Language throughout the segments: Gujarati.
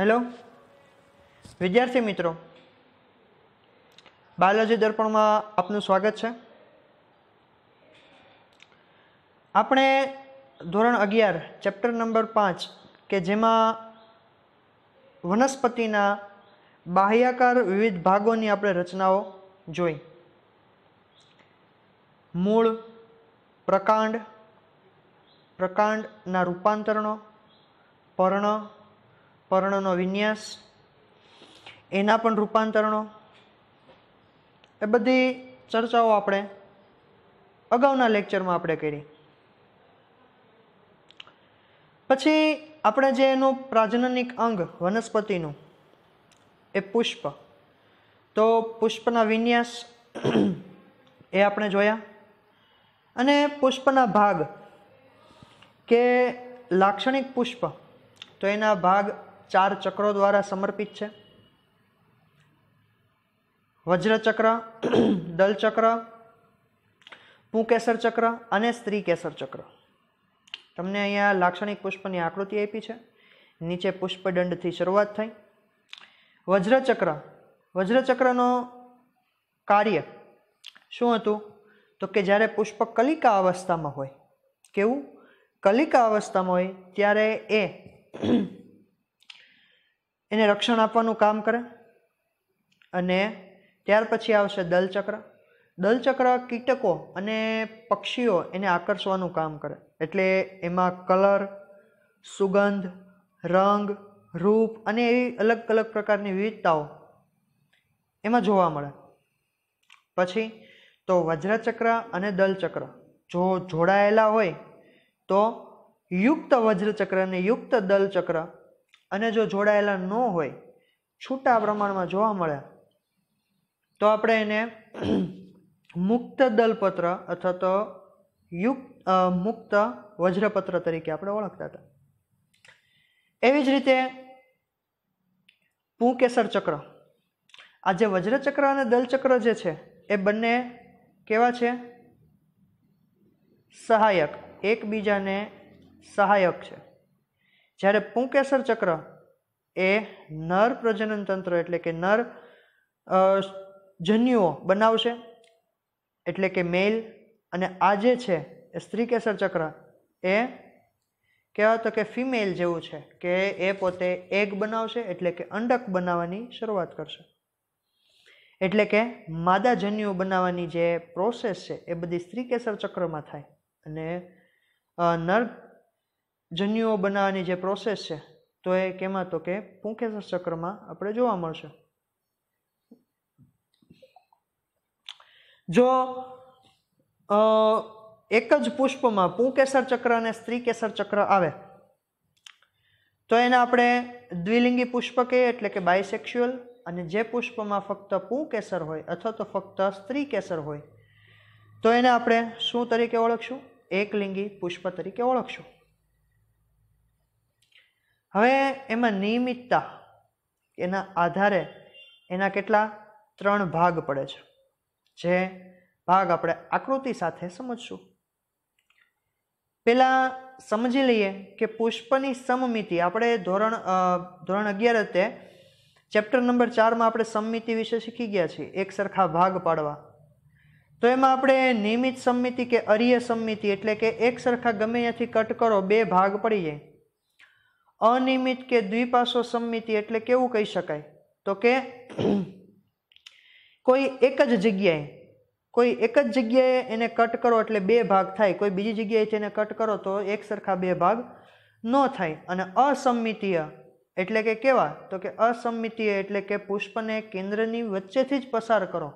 હેલો વિદ્યાર્થી મિત્રો બાયોલોજી દર્પણમાં આપનું સ્વાગત છે આપણે ધોરણ અગિયાર ચેપ્ટર નંબર પાંચ કે જેમાં વનસ્પતિના બાહ્યાકાર વિવિધ ભાગોની આપણે રચનાઓ જોઈ મૂળ પ્રકાંડ પ્રકાંડના રૂપાંતરણો પર્ણ પર્ણનો વિન્યાસ એના પણ રૂપાંતરણો એ બધી ચર્ચાઓ આપણે અગાઉના લેક્ચરમાં આપણે કરી પછી આપણે જે એનું પ્રાજનનિક અંગ વનસ્પતિનું એ પુષ્પ તો પુષ્પના વિન્યાસ એ આપણે જોયા અને પુષ્પના ભાગ કે લાક્ષણિક પુષ્પ તો એના ભાગ ચાર ચક્રો દ્વારા સમર્પિત છે વજ્રચક્ર દલચક્ર પુકેસર ચક્ર અને સ્ત્રી કેસર ચક્ર તમને અહીંયા લાક્ષણિક પુષ્પની આકૃતિ આપી છે નીચે પુષ્પદંડથી શરૂઆત થઈ વજ્રચક્ર વજ્રચક્રનો કાર્ય શું હતું તો કે જ્યારે પુષ્પ કલિકા અવસ્થામાં હોય કેવું કલિકા અવસ્થામાં હોય ત્યારે એ એને રક્ષણ આપવાનું કામ કરે અને ત્યાર પછી આવશે દલચક્ર દલચક્ર કીટકો અને પક્ષીઓ એને આકર્ષવાનું કામ કરે એટલે એમાં કલર સુગંધ રંગ રૂપ અને એવી અલગ અલગ પ્રકારની વિવિધતાઓ એમાં જોવા મળે પછી તો વજ્રચક્ર અને દલચક્ર જો જોડાયેલા હોય તો યુક્ત વજ્રચક્ર અને યુક્ત દલચક્ર અને જો જોડાયેલા ન હોય છૂટા પ્રમાણમાં જોવા મળે તો આપણે એને મુક્ત દલપત્ર અથવા તો યુક્ત મુક્ત વજ્રપત્ર તરીકે આપણે ઓળખતા હતા એવી જ રીતે પુંકેસર ચક્ર આ જે વજ્રચક્ર અને દલચક્ર જે છે એ બંને કેવા છે સહાયક એકબીજાને સહાયક છે જ્યારે પુંકેસર ચક્ર એ નર પ્રજનન તંત્ર એટલે કે નર જન્યુઓ બનાવશે એટલે કે મેલ અને આ જે છે એ સ્ત્રી કેસર ચક્ર એ કહેવાય તો કે ફિમેલ જેવું છે કે એ પોતે એગ બનાવશે એટલે કે અંડક બનાવવાની શરૂઆત કરશે એટલે કે માદા જન્યુઓ બનાવવાની જે પ્રોસેસ છે એ બધી સ્ત્રી કેસર ચક્રમાં થાય અને નર જન્યુઓ બનાવવાની જે પ્રોસેસ છે તો એ કેમાં તો કે પુંકેસર ચક્રમાં આપણે જોવા મળશે જો એક જ પુષ્પમાં પુંકેસર ચક્ર અને સ્ત્રી કેસર ચક્ર આવે તો એને આપણે દ્વિલિંગી પુષ્પ કહીએ એટલે કે બાયસેક્સ્યુઅલ અને જે પુષ્પમાં ફક્ત પૂ હોય અથવા તો ફક્ત સ્ત્રી કેસર હોય તો એને આપણે શું તરીકે ઓળખશું એકલિંગી પુષ્પ તરીકે ઓળખશું હવે એમાં નિયમિતતા એના આધારે એના કેટલા ત્રણ ભાગ પડે છે જે ભાગ આપણે આકૃતિ સાથે સમજશું પહેલાં સમજી લઈએ કે પુષ્પની સમમિતિ આપણે ધોરણ ધોરણ અગિયાર તે ચેપ્ટર નંબર ચારમાં આપણે સમમિતિ વિશે શીખી ગયા છીએ એક સરખા ભાગ પાડવા તો એમાં આપણે નિયમિત સમમિતિ કે અરિય સમમિતિ એટલે કે એક સરખા ગમે ત્યાંથી કટ કરો બે ભાગ પડી જાય અનિયમિત કે દ્વિપાસો સંમિતિ એટલે કેવું કહી શકાય તો કે કોઈ એક જ જગ્યાએ કોઈ એક જ જગ્યાએ એને કટ કરો એટલે બે ભાગ થાય કોઈ બીજી જગ્યાએથી એને કટ કરો તો એક સરખા બે ભાગ ન થાય અને અસંમિતીય એટલે કે કેવા તો કે અસંમિતીય એટલે કે પુષ્પને કેન્દ્રની વચ્ચેથી જ પસાર કરો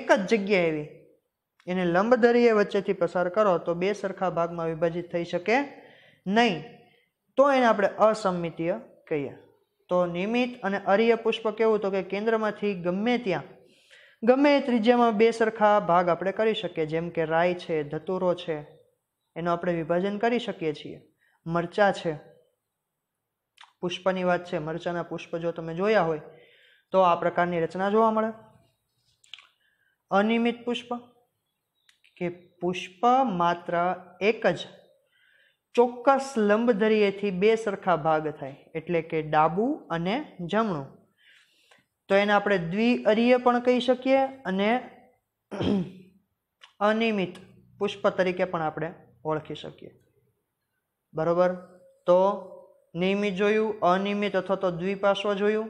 એક જ જગ્યા એવી એને લંબધરીય વચ્ચેથી પસાર કરો તો બે સરખા ભાગમાં વિભાજિત થઈ શકે નહીં તો એને આપણે અસંમિતીય કહીએ તો નિમિત્ત અને અરિય પુષ્પ કેવું તો કે કેન્દ્રમાંથી ગમે ત્યાં ગમે એ ત્રિજ્યામાં બે સરખા ભાગ આપણે કરી શકીએ જેમ કે રાય છે ધતુરો છે એનું આપણે વિભાજન કરી શકીએ છીએ મરચા છે પુષ્પની વાત છે મરચાના પુષ્પ જો તમે જોયા હોય તો આ પ્રકારની રચના જોવા મળે અનિયમિત પુષ્પ કે પુષ્પ માત્ર એક જ ચોક્કસ લંબધરીએથી બે સરખા ભાગ થાય એટલે કે ડાબું અને જમણું તો એને આપણે દ્વિઅરીય પણ કહી શકીએ અને અનિયમિત પુષ્પ તરીકે પણ આપણે ઓળખી શકીએ બરાબર તો નિયમિત જોયું અનિયમિત અથવા તો દ્વિપાર્શ્વ જોયું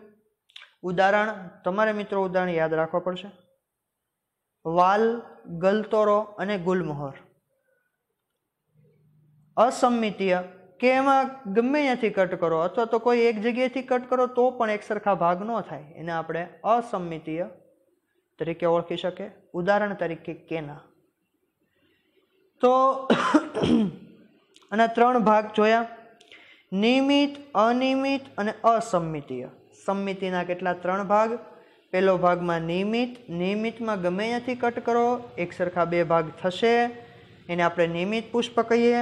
ઉદાહરણ તમારે મિત્રો ઉદાહરણ યાદ રાખવા પડશે વાલ ગલતોરો અને ગુલમોહર અસંમિતીય કે એમાં ગમે ત્યાંથી કટ કરો અથવા તો કોઈ એક જગ્યાએથી કટ કરો તો પણ એક સરખા ભાગ ન થાય એને આપણે અસંમિતીય તરીકે ઓળખી શકે ઉદાહરણ તરીકે કેના તો આના ત્રણ ભાગ જોયા નિયમિત અનિયમિત અને અસંમિતીય સંમિતિના કેટલા ત્રણ ભાગ પહેલો ભાગમાં નિયમિત નિયમિતમાં ગમે ત્યાંથી કટ કરો એક સરખા બે ભાગ થશે એને આપણે નિયમિત પુષ્પ કહીએ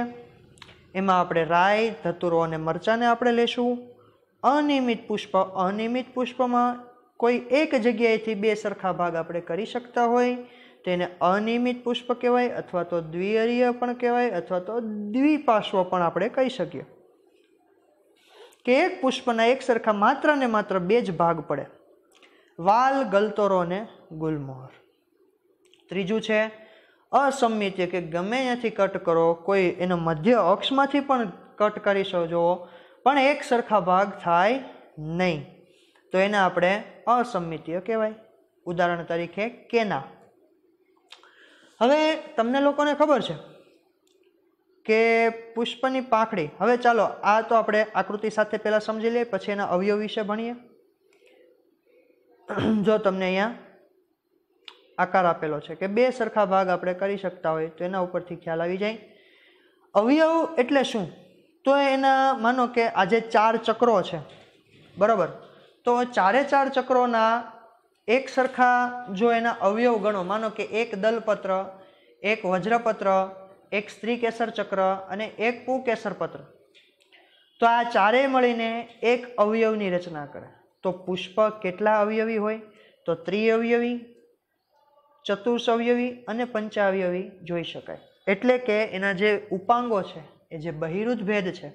એમાં આપણે રાઈ ધતુરો અને મરચાંને આપણે લેશું અનિયમિત પુષ્પ અનિયમિત પુષ્પમાં કોઈ એક જગ્યાએથી બે સરખા ભાગ આપણે કરી શકતા હોય તેને અનિયમિત પુષ્પ કહેવાય અથવા તો દ્વિઅરીય પણ કહેવાય અથવા તો દ્વિપાશ્વ પણ આપણે કહી શકીએ કે એક પુષ્પના એક સરખા માત્ર ને માત્ર બે જ ભાગ પડે વાલ ગલતોરો અને ગુલમોહર ત્રીજું છે અસમિત કે ગમે ત્યાંથી કટ કરો કોઈ એનો મધ્ય અક્ષમાંથી પણ કટ કરી શકજો પણ એક સરખા ભાગ થાય નહીં તો એને આપણે અસંમિતિય કહેવાય ઉદાહરણ તરીકે કેના હવે તમને લોકોને ખબર છે કે પુષ્પની પાંખડી હવે ચાલો આ તો આપણે આકૃતિ સાથે પહેલાં સમજી લઈએ પછી એના અવયવ વિશે ભણીએ જો તમને અહીંયા આકાર આપેલો છે કે બે સરખા ભાગ આપણે કરી શકતા હોય તો એના ઉપરથી ખ્યાલ આવી જાય અવયવ એટલે શું તો એના માનો કે આજે ચાર ચક્રો છે બરાબર તો ચારે ચાર ચક્રોના એક સરખા જો એના અવયવ ગણો માનો કે એક દલપત્ર એક વજ્રપત્ર એક સ્ત્રી કેસર ચક્ર અને એક પુકેસર પત્ર તો આ ચારે મળીને એક અવયવની રચના કરે તો પુષ્પ કેટલા અવયવી હોય તો ત્રિઅવયવી ચતુસવયવી અને પંચાવયવી જોઈ શકાય એટલે કે એના જે ઉપાંગો છે એ જે બહિરુદ્ધ ભેદ છે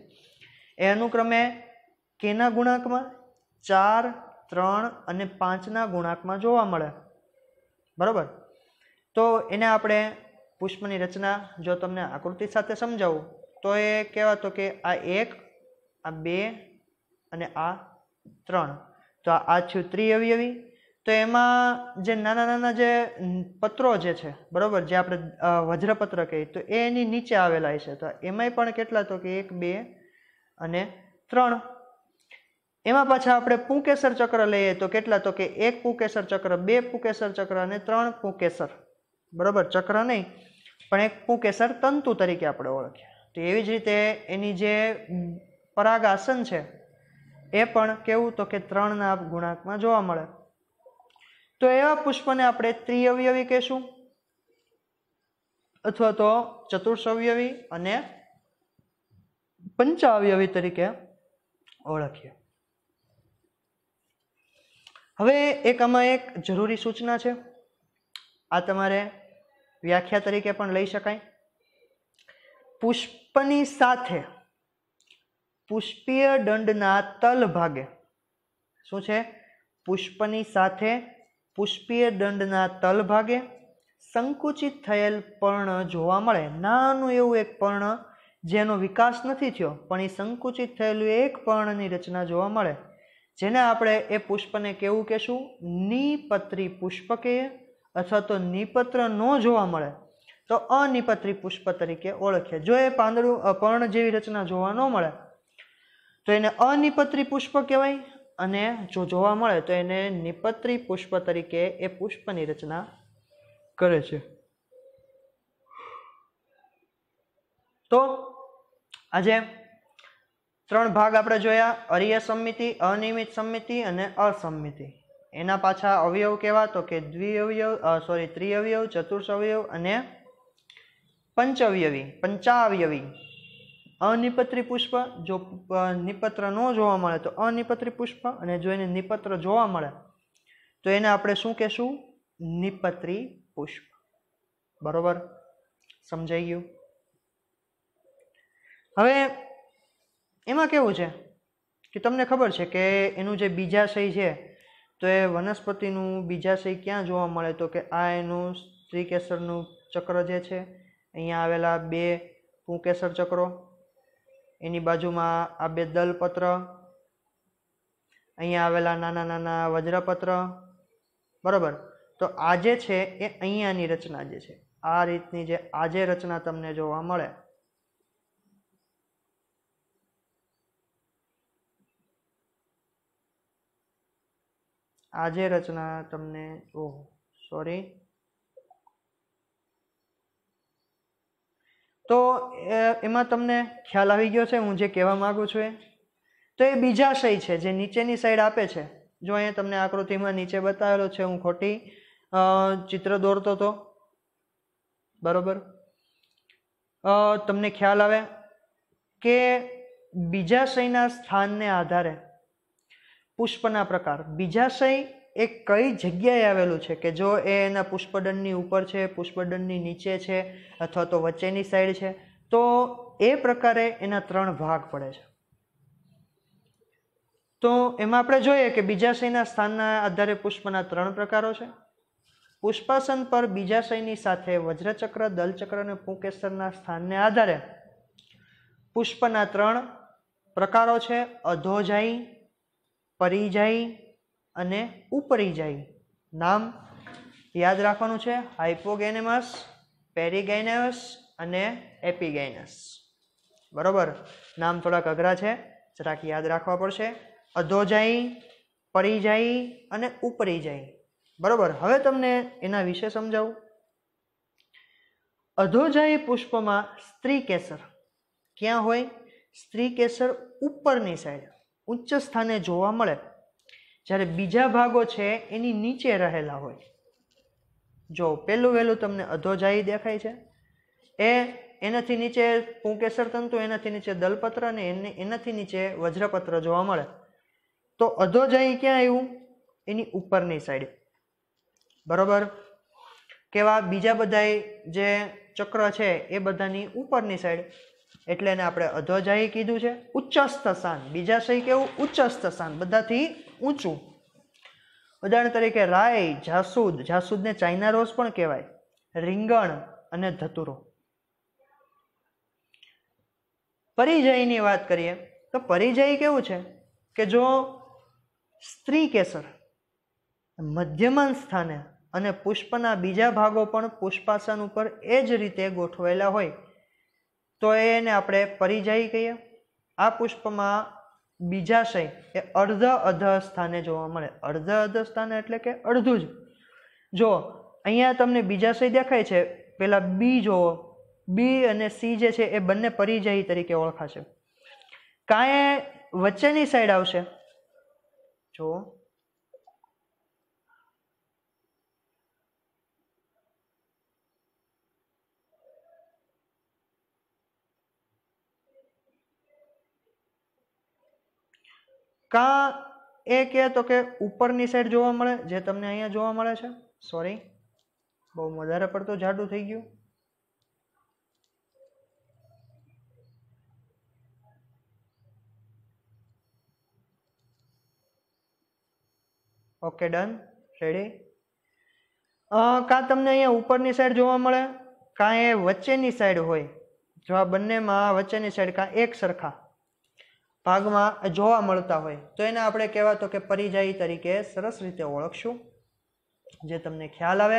એ અનુક્રમે કેના ગુણાંકમાં ચાર ત્રણ અને પાંચના ગુણાંકમાં જોવા મળે બરાબર તો એને આપણે પુષ્પની રચના જો તમને આકૃતિ સાથે સમજાવું તો એ કહેવાતો કે આ એક આ બે અને આ ત્રણ તો આ થયું ત્રિઅવયવી તો એમાં જે નાના નાના જે પત્રો જે છે બરાબર જે આપણે વજ્રપત્ર કહીએ તો એ એની નીચે આવેલા છે તો એમાંય પણ કેટલા તો કે એક બે અને ત્રણ એમાં પાછા આપણે પુંકેસર ચક્ર લઈએ તો કેટલા તો કે એક પુંકેસર ચક્ર બે પુંકેસર ચક્ર અને ત્રણ પુંકેસર બરાબર ચક્ર નહીં પણ એક પુંકેસર તંતુ તરીકે આપણે ઓળખીએ તો એવી જ રીતે એની જે પરાગ આસન છે એ પણ કેવું તો કે ત્રણના ગુણાંકમાં જોવા મળે તો એવા પુષ્પને આપણે ત્રિઅવયવી કહેશું અથવા તો ચતુર્સવયવી અને પંચાવયવી તરીકે ઓળખીએ હવે એક આમાં એક જરૂરી સૂચના છે આ તમારે વ્યાખ્યા તરીકે પણ લઈ શકાય પુષ્પની સાથે પુષ્પીય દંડના તલ ભાગે શું છે પુષ્પની સાથે પુષ્પીય દંડના તલ ભાગે સંકુચિત થયેલ પર્ણ જોવા મળે નાનું એવું એક પર્ણ જેનો વિકાસ નથી થયો પણ એ સંકુચિત થયેલું એક પર્ણની રચના જોવા મળે જેને આપણે એ પુષ્પને કેવું કહેશું નિપત્રી પુષ્પ કહીએ અથવા તો નિપત્ર ન જોવા મળે તો અનિપત્રી પુષ્પ તરીકે ઓળખે જો એ પાંદડું પર્ણ જેવી રચના જોવા ન મળે તો એને અનિપત્રી પુષ્પ કહેવાય અને જો જોવા મળે તો એને નિપત્રી પુષ્પ તરીકે એ પુષ્પની રચના કરે છે તો આજે ત્રણ ભાગ આપણે જોયા અરિય સમિતિ અનિયમિત સમિતિ અને અસમિતિ એના પાછા અવયવ કેવા તો કે દ્વિઅવયવ સોરી ત્રિઅવયવ ચતુર્થ અવયવ અને પંચઅવયવી પંચાવયવી અનિપત્રી પુષ્પ જો નિપત્ર ન જોવા મળે તો અનિપત્રી પુષ્પ અને જો એને નિપત્ર જોવા મળે તો એને આપણે શું કહેશું નિપત્રી પુષ્પ બરોબર સમજાઈ ગયું હવે એમાં કેવું છે કે તમને ખબર છે કે એનું જે બીજાશય છે તો એ વનસ્પતિનું બીજાશય ક્યાં જોવા મળે તો કે આ એનું સ્ત્રીકેસરનું ચક્ર જે છે અહીંયા આવેલા બે પુંકેસર ચક્રો એની બાજુમાં આ બે દલપત્ર અહીંયા આવેલા નાના નાના વજ્રપત્ર બરાબર તો આજે છે એ અહીંયાની રચના જે છે આ રીતની જે આજે રચના તમને જોવા મળે આજે રચના તમને ઓહો સોરી તો એમાં તમને ખ્યાલ આવી ગયો છે હું જે કહેવા માગું છું એ તો એ બીજા શય છે જે નીચેની સાઈડ આપે છે જો અહીંયા તમને આકૃતિમાં નીચે બતાવેલો છે હું ખોટી ચિત્ર દોરતો હતો બરાબર તમને ખ્યાલ આવે કે બીજાશયના સ્થાનને આધારે પુષ્પના પ્રકાર બીજાશય એ કઈ જગ્યાએ આવેલું છે કે જો એ એના પુષ્પદંડની ઉપર છે પુષ્પદંડની નીચે છે અથવા તો વચ્ચેની સાઈડ છે તો એ પ્રકારે એના ત્રણ ભાગ પડે છે તો એમાં આપણે જોઈએ કે બીજાશયના સ્થાનના આધારે પુષ્પના ત્રણ પ્રકારો છે પુષ્પાસન પર બીજાશયની સાથે વજ્રચક્ર દલચક્ર અને પુંકેસરના સ્થાનને આધારે પુષ્પના ત્રણ પ્રકારો છે અધોજાઈ પરિજાઈ અને ઉપરી જાય નામ યાદ રાખવાનું છે હાઇપોગેનેમસ પેરીગેનેસ અને એપીગેનસ બરાબર નામ થોડાક અઘરા છે જરાક યાદ રાખવા પડશે અધોજાઈ પરિજાઈ અને ઉપરી જાય બરાબર હવે તમને એના વિશે સમજાવું અધોજાઈ પુષ્પમાં સ્ત્રી કેસર ક્યાં હોય સ્ત્રી કેસર ઉપરની સાઈડ ઉચ્ચ સ્થાને જોવા મળે જ્યારે બીજા ભાગો છે એની નીચે રહેલા હોય જો પહેલું વહેલું તમને અધોજાઈ દેખાય છે એ એનાથી નીચે પુંકેસર તંતુ એનાથી નીચે દલપત્ર અને એને એનાથી નીચે વજ્રપત્ર જોવા મળે તો અધોજાઈ ક્યાં આવ્યું એની ઉપરની સાઈડ બરોબર કેવા બીજા બધાય જે ચક્ર છે એ બધાની ઉપરની સાઈડ એટલે એને આપણે અધોજાઈ કીધું છે ઉચ્ચસ્થ સ્થાન બીજાશય કેવું ઉચ્ચસ્થ સ્થાન બધાથી ઊંચું ઉદાહરણ તરીકે રાય જાસૂદ જાસૂદને ચાઇના રોઝ પણ કહેવાય રીંગણ અને ધતુરો પરિજયની વાત કરીએ તો પરિજય કેવું છે કે જો સ્ત્રી કેસર મધ્યમાન સ્થાને અને પુષ્પના બીજા ભાગો પણ પુષ્પાસન ઉપર એ જ રીતે ગોઠવાયેલા હોય તો એને આપણે પરિજય કહીએ આ પુષ્પમાં બીજા શય એ અર્ધ અધ સ્થાને જોવા મળે અર્ધ અધ સ્થાને એટલે કે અડધું જ જો અહીંયા તમને બીજા શય દેખાય છે પહેલાં બી જુઓ બી અને સી જે છે એ બંને પરિજયી તરીકે ઓળખાશે કાંઈ વચ્ચેની સાઈડ આવશે જુઓ કા એ કે તો કે ઉપરની સાઈડ જોવા મળે જે તમને અહીંયા જોવા મળે છે સોરી બહુ વધારે પડતું જાડું થઈ ગયું ઓકે ડન રેડી કાં તમને અહીંયા ઉપરની સાઈડ જોવા મળે કાં એ વચ્ચેની સાઈડ હોય જો આ બંનેમાં વચ્ચેની સાઈડ કાં એક સરખા ભાગમાં જોવા મળતા હોય તો એને આપણે કહેવા તો કે પરિજાયી તરીકે સરસ રીતે ઓળખશું જે તમને ખ્યાલ આવે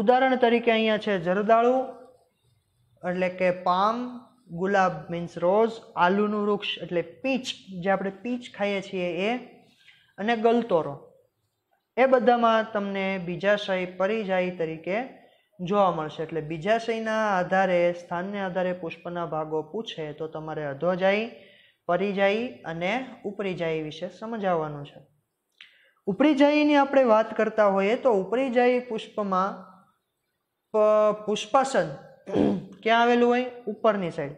ઉદાહરણ તરીકે અહીંયા છે જરદાળુ એટલે કે પામ ગુલાબ મીન્સ રોઝ આલુનું વૃક્ષ એટલે પીચ જે આપણે પીચ ખાઈએ છીએ એ અને ગલતોરો એ બધામાં તમને બીજાશય પરિજાયી તરીકે જોવા મળશે એટલે બીજાશયના આધારે સ્થાનને આધારે પુષ્પના ભાગો પૂછે તો તમારે અધોજાયી પરિજાયી અને ઉપરિજાયી વિશે સમજાવવાનું છે ઉપરિજાયીની આપણે વાત કરતા હોઈએ તો ઉપરિજાયી પુષ્પમાં પુષ્પાસન ક્યાં આવેલું હોય ઉપરની સાઈડ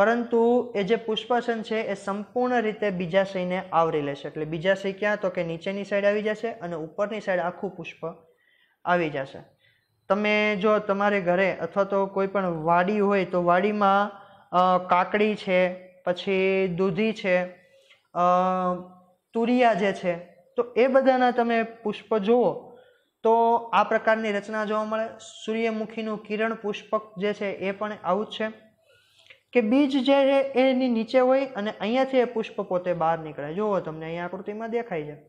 પરંતુ એ જે પુષ્પાસન છે એ સંપૂર્ણ રીતે બીજાશયને આવરી લેશે એટલે બીજાશય ક્યાં તો કે નીચેની સાઈડ આવી જશે અને ઉપરની સાઈડ આખું પુષ્પ આવી જશે તમે જો તમારે ઘરે અથવા તો કોઈ પણ વાડી હોય તો વાડીમાં કાકડી છે પછી દૂધી છે તુરિયા જે છે તો એ બધાના તમે પુષ્પ જુઓ તો આ પ્રકારની રચના જોવા મળે સૂર્યમુખીનું કિરણ પુષ્પક જે છે એ પણ આવું જ છે કે બીજ જે છે એની નીચે હોય અને અહીંયાથી એ પુષ્પ પોતે બહાર નીકળે જુઓ તમને અહીંયા આકૃતિમાં દેખાય છે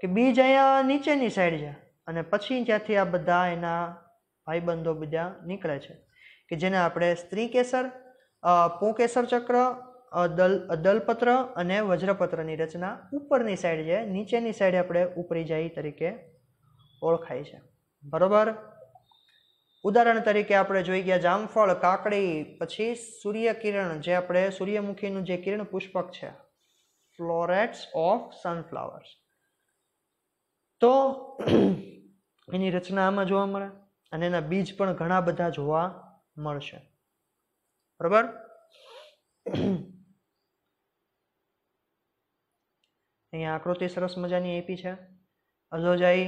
કે બીજ અહીંયા નીચેની સાઈડ છે અને પછી ત્યાંથી આ બધા એના ભાઈબંધો બધા નીકળે છે કે જેને આપણે સ્ત્રી કેસર પોંકેસર ચક્ર દલ દલપત્ર અને વજ્રપત્રની રચના ઉપરની સાઈડ છે નીચેની સાઈડ આપણે ઉપરી જાય તરીકે ઓળખાય છે બરાબર ઉદાહરણ તરીકે આપણે જોઈ ગયા જામફળ કાકડી પછી સૂર્યકિરણ જે આપણે સૂર્યમુખીનું જે કિરણ પુષ્પક છે ફ્લોરેટ્સ ઓફ સનફ્લાવર્સ તો એની રચના આમાં જોવા મળે અને એના બીજ પણ ઘણા બધા જોવા મળશે બરાબર અહીંયા આકૃતિ સરસ મજાની એપી છે અધોજાઈ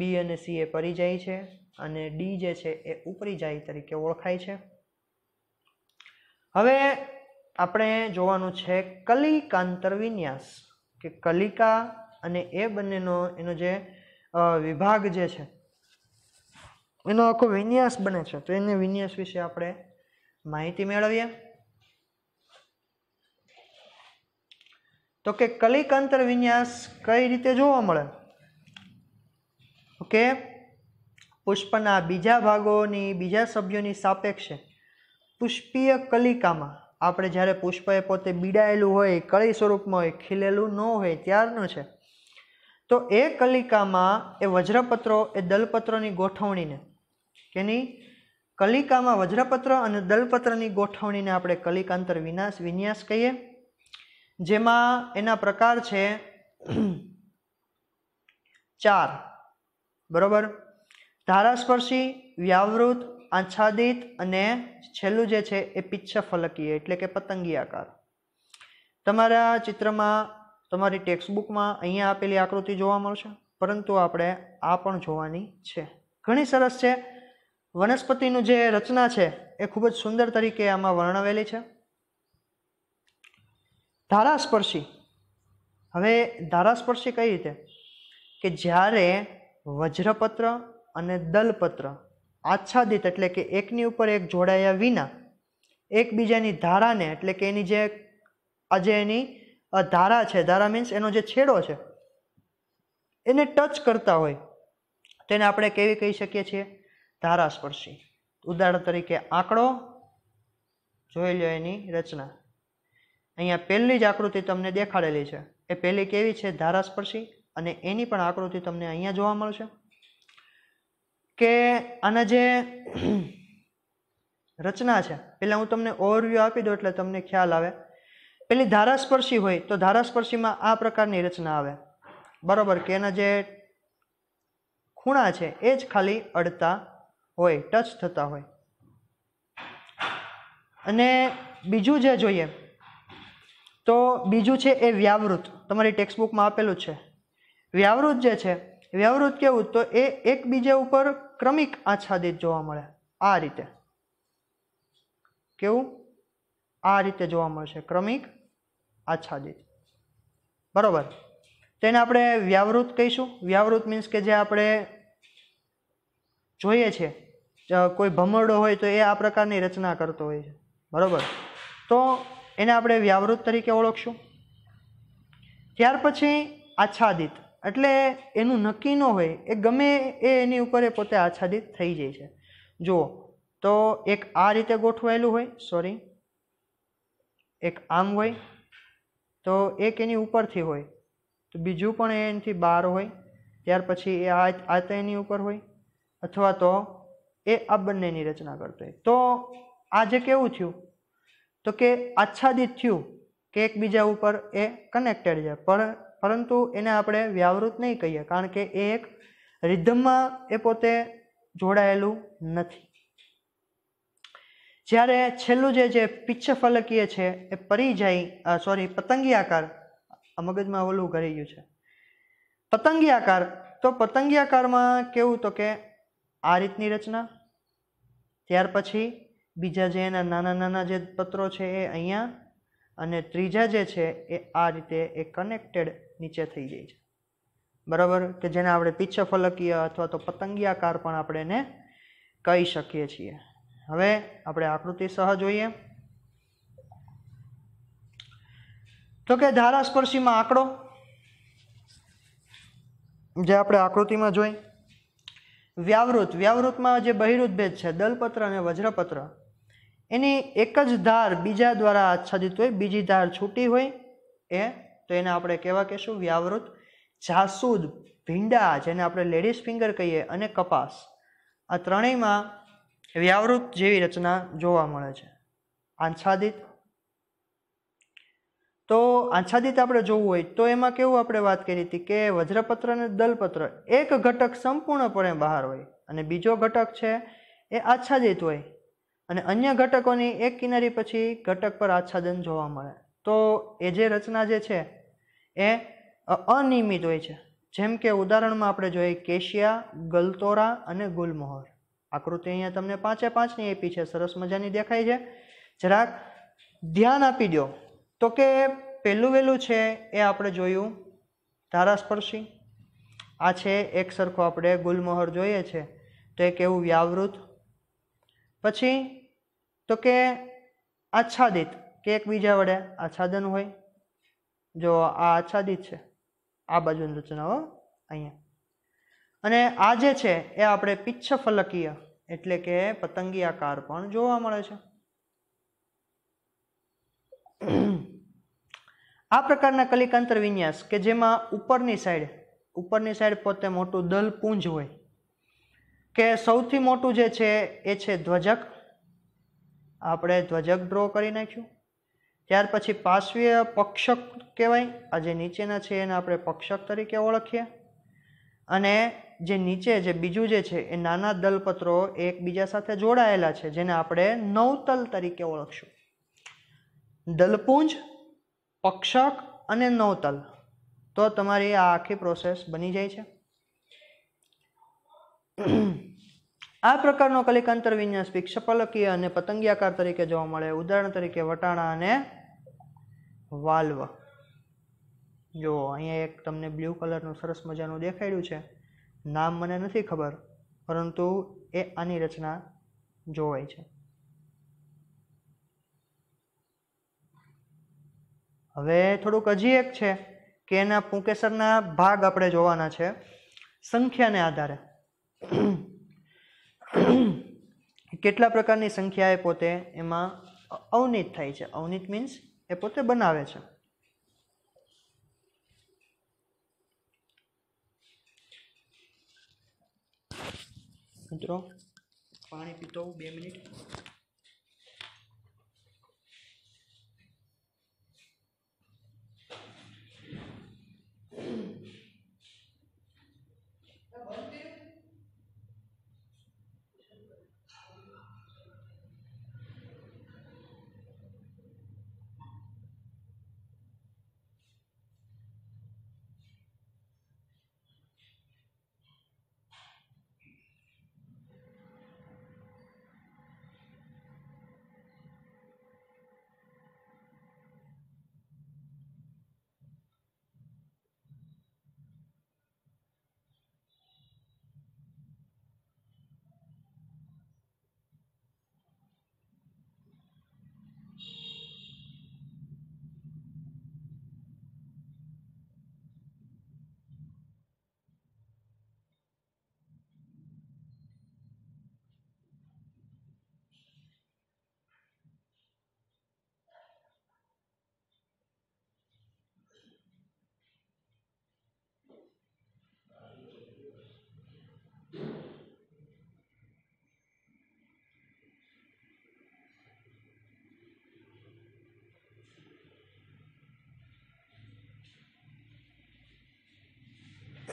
બી અને સી એ પરિજાઈ છે અને ડી જે છે એ ઉપરીજાઈ તરીકે ઓળખાય છે હવે આપણે જોવાનું છે કલિકાંતર વિન્યાસ કે કલિકા અને એ બંનેનો એનો જે વિભાગ જે છે એનો આખો વિન્યાસ બને છે તો એને વિન્યાસ વિશે આપણે માહિતી મેળવીએ તો કે કલિક અંતર વિન્યાસ કઈ રીતે જોવા મળે ઓકે પુષ્પના બીજા ભાગોની બીજા સભ્યોની સાપેક્ષે પુષ્પીય કલિકામાં આપણે જ્યારે પુષ્પ એ પોતે બીડાયેલું હોય કળી સ્વરૂપમાં હોય ખીલેલું ન હોય ત્યારનું છે તો એ કલિકામાં એ વજ્રપત્રો એ દલપત્રોની ગોઠવણીને કેની કલિકામાં વજ્રપત્ર અને દલપત્રની ગોઠવણીને આપણે કલિકાંતર વિનાશ વિન્યાસ કહીએ જેમાં એના પ્રકાર છે ચાર બરોબર ધારાસ્પર્શી વ્યાવૃત આચ્છાદિત અને છેલ્લું જે છે એ પિચ્છ ફલકીય એટલે કે પતંગી આકાર તમારા ચિત્રમાં તમારી ટેક્સ્ટબુકમાં અહીંયા આપેલી આકૃતિ જોવા મળશે પરંતુ આપણે આ પણ જોવાની છે ઘણી સરસ છે વનસ્પતિનું જે રચના છે એ ખૂબ જ સુંદર તરીકે આમાં વર્ણવેલી છે ધારાસ્પર્શી હવે ધારાસ્પર્શી કઈ રીતે કે જ્યારે વજ્રપત્ર અને દલપત્ર આચ્છાદિત એટલે કે એકની ઉપર એક જોડાયા વિના એકબીજાની ધારાને એટલે કે એની જે આજે એની ધારા છે ધારા મીન્સ એનો જે છેડો છે એને ટચ કરતા હોય તેને આપણે કેવી કહી શકીએ છીએ ધારાસ્પર્શી ઉદાહરણ તરીકે આંકડો જોઈ લો એની રચના અહીંયા પહેલી જ આકૃતિ તમને દેખાડેલી છે એ પહેલી કેવી છે ધારાસ્પર્શી અને એની પણ આકૃતિ તમને અહીંયા જોવા મળશે કે આના જે રચના છે પહેલાં હું તમને ઓવરવ્યૂ આપી દઉં એટલે તમને ખ્યાલ આવે પેલી ધારાસ્પર્શી હોય તો ધારાસ્પર્શીમાં આ પ્રકારની રચના આવે બરાબર કે એના જે ખૂણા છે એ જ ખાલી અડતા હોય ટચ થતા હોય અને બીજું જે જોઈએ તો બીજું છે એ વ્યાવૃત તમારી ટેક્સ્ટબુકમાં આપેલું છે વ્યાવૃત જે છે વ્યાવૃત કેવું તો એ એકબીજા ઉપર ક્રમિક આચ્છાદિત જોવા મળે આ રીતે કેવું આ રીતે જોવા મળશે ક્રમિક આચ્છાદિત બરાબર તેને આપણે વ્યાવૃત કહીશું વ્યાવૃત મીન્સ કે જે આપણે જોઈએ છે કોઈ ભમરડો હોય તો એ આ પ્રકારની રચના કરતો હોય છે બરાબર તો એને આપણે વ્યાવૃત તરીકે ઓળખશું ત્યાર પછી આચ્છાદિત એટલે એનું નક્કી ન હોય એ ગમે એ એની ઉપર એ પોતે આચ્છાદિત થઈ જાય છે જુઓ તો એક આ રીતે ગોઠવાયેલું હોય સોરી એક આમ હોય તો એક એની ઉપરથી હોય તો બીજું પણ એ એનાથી બહાર હોય ત્યાર પછી એ આ એની ઉપર હોય અથવા તો એ આ બંનેની રચના કરતો હોય તો આજે કેવું થયું તો કે આચ્છાદિત થયું કે એકબીજા ઉપર એ કનેક્ટેડ છે પણ પરંતુ એને આપણે વ્યાવૃત નહીં કહીએ કારણ કે એ એક રિધમમાં એ પોતે જોડાયેલું નથી જ્યારે છેલ્લું જે જે પિચ્છફલકીય છે એ પરી જાય સોરી પતંગી આકાર મગજમાં ઓલું કરી ગયું છે પતંગી આકાર તો પતંગી આકારમાં કેવું તો કે આ રીતની રચના ત્યાર પછી બીજા જે એના નાના નાના જે પત્રો છે એ અહીંયા અને ત્રીજા જે છે એ આ રીતે એ કનેક્ટેડ નીચે થઈ જાય છે બરાબર કે જેને આપણે પિચ્છફલકીય અથવા તો પતંગિયાકાર પણ આપણે એને કહી શકીએ છીએ હવે આપણે આકૃતિ સહ જોઈએ તો કે ધારાસ્પર્શીમાં આંકડો જે આપણે આકૃતિમાં જોઈ વ્યાવૃત વ્યાવૃતમાં જે બહિરુદ્ધ છે દલપત્ર અને વજ્રપત્ર એની એક જ ધાર બીજા દ્વારા આચ્છાદિત હોય બીજી ધાર છૂટી હોય એ તો એને આપણે કહેવા કહેશું વ્યાવૃત જાસૂદ ભીંડા જેને આપણે લેડીઝ ફિંગર કહીએ અને કપાસ આ ત્રણેયમાં વ્યાવૃત જેવી રચના જોવા મળે છે આચ્છાદિત તો આચ્છાદિત આપણે જોવું હોય તો એમાં કેવું આપણે વાત કરી હતી કે વજ્રપત્ર અને દલપત્ર એક ઘટક સંપૂર્ણપણે બહાર હોય અને બીજો ઘટક છે એ આચ્છાદિત હોય અને અન્ય ઘટકોની એક કિનારી પછી ઘટક પર આચ્છાદન જોવા મળે તો એ જે રચના જે છે એ અનિયમિત હોય છે જેમ કે ઉદાહરણમાં આપણે જોઈએ કેશિયા ગલતોરા અને ગુલમોહર આકૃતિ અહીંયા તમને પાંચે પાંચની આપી છે સરસ મજાની દેખાય છે જરાક ધ્યાન આપી દો તો કે પહેલું વહેલું છે એ આપણે જોયું ધારાસ્પર્શી આ છે એક સરખો આપણે ગુલમોહર જોઈએ છે તો એક એવું વ્યાવૃત પછી તો કે આચ્છાદિત કે એકબીજા વડે આચ્છાદન હોય જો આ આચ્છાદિત છે આ બાજુની રચનાઓ અહીંયા અને આ જે છે એ આપણે પિચ્છફલકીય એટલે કે પતંગી આકાર પણ જોવા મળે છે આ પ્રકારના કલિકાંતર વિન્યાસ કે જેમાં ઉપરની સાઈડ ઉપરની સાઈડ પોતે મોટું દલપુંજ હોય કે સૌથી મોટું જે છે એ છે ધ્વજક આપણે ધ્વજક ડ્રો કરી નાખ્યું ત્યાર પછી પાર્શ્વીય પક્ષક કહેવાય આ જે નીચેના છે એને આપણે પક્ષક તરીકે ઓળખીએ અને જે નીચે જે બીજું જે છે એ નાના દલપત્રો એકબીજા સાથે જોડાયેલા છે જેને આપણે નવતલ તરીકે ઓળખશું દલપુંજ પક્ષક અને નવતલ તો તમારી આ આખી પ્રોસેસ બની જાય છે આ પ્રકારનો કલિકાંતર વિન્યાસ વિક્ષપલકીય અને પતંગિયાકાર તરીકે જોવા મળે ઉદાહરણ તરીકે વટાણા અને વાલ્વ જો અહીંયા એક તમને બ્લુ કલરનું સરસ મજાનું દેખાડ્યું છે નામ મને નથી ખબર પરંતુ એ આની રચના જોવાય છે હવે થોડુંક હજી એક છે કે એના પુંકેસરના ભાગ આપણે જોવાના છે સંખ્યાને આધારે કેટલા પ્રકારની સંખ્યા એ પોતે એમાં અવનીત થાય છે અવનિત મીન્સ એ પોતે બનાવે છે મિત્રો પાણી પીતો બે મિનિટ Mm-hmm.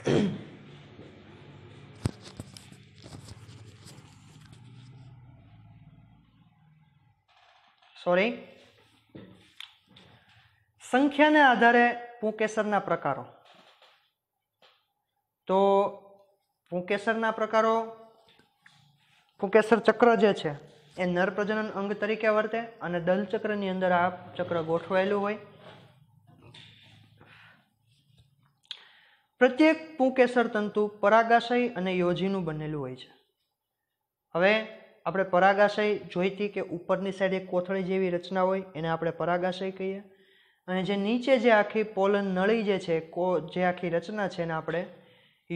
સોરી સંખ્યાને આધારે પુંકેસરના પ્રકારો તો પુંકેસરના પ્રકારો પુંકેસર ચક્ર જે છે એ નર પ્રજનન અંગ તરીકે વર્તે અને દલચક્રની અંદર આ ચક્ર ગોઠવાયેલું હોય પ્રત્યેક પુંકેસર તંતુ પરાગાશય અને યોજીનું બનેલું હોય છે હવે આપણે પરાગાશય જોઈતી કે ઉપરની સાઈડ એક કોથળી જેવી રચના હોય એને આપણે પરાગાશય કહીએ અને જે નીચે જે આખી પોલન નળી જે છે કો જે આખી રચના છે એને આપણે